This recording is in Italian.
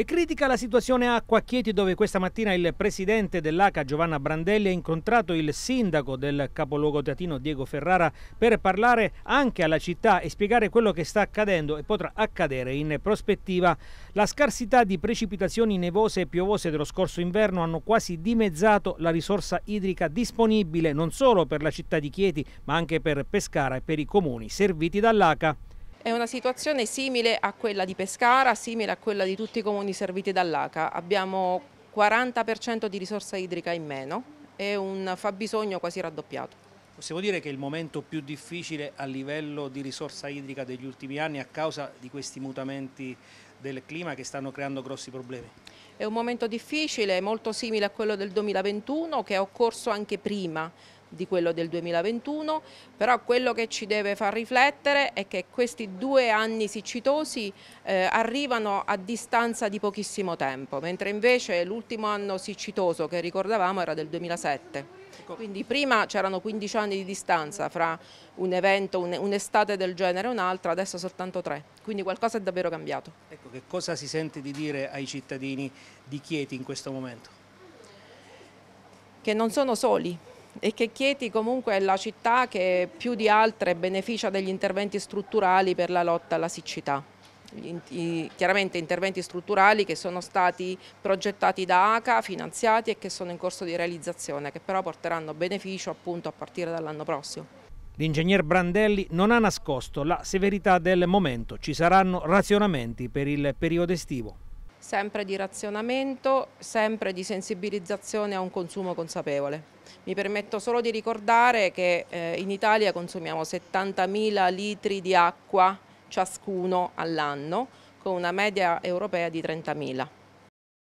E critica la situazione acqua a Chieti dove questa mattina il presidente dell'ACA Giovanna Brandelli ha incontrato il sindaco del capoluogo teatino Diego Ferrara per parlare anche alla città e spiegare quello che sta accadendo e potrà accadere in prospettiva. La scarsità di precipitazioni nevose e piovose dello scorso inverno hanno quasi dimezzato la risorsa idrica disponibile non solo per la città di Chieti ma anche per Pescara e per i comuni serviti dall'ACA. È una situazione simile a quella di Pescara, simile a quella di tutti i comuni serviti dall'ACA. Abbiamo 40% di risorsa idrica in meno e un fabbisogno quasi raddoppiato. Possiamo dire che è il momento più difficile a livello di risorsa idrica degli ultimi anni a causa di questi mutamenti del clima che stanno creando grossi problemi? È un momento difficile, molto simile a quello del 2021 che è occorso anche prima di quello del 2021, però quello che ci deve far riflettere è che questi due anni siccitosi eh, arrivano a distanza di pochissimo tempo, mentre invece l'ultimo anno siccitoso che ricordavamo era del 2007. Ecco. Quindi prima c'erano 15 anni di distanza fra un evento, un'estate del genere e un'altra, adesso soltanto tre. Quindi qualcosa è davvero cambiato. Ecco, che cosa si sente di dire ai cittadini di Chieti in questo momento? Che non sono soli, e che Chieti comunque è la città che più di altre beneficia degli interventi strutturali per la lotta alla siccità. chiaramente interventi strutturali che sono stati progettati da ACA, finanziati e che sono in corso di realizzazione, che però porteranno beneficio appunto a partire dall'anno prossimo. L'ingegner Brandelli non ha nascosto la severità del momento, ci saranno razionamenti per il periodo estivo sempre di razionamento, sempre di sensibilizzazione a un consumo consapevole. Mi permetto solo di ricordare che eh, in Italia consumiamo 70.000 litri di acqua ciascuno all'anno, con una media europea di 30.000.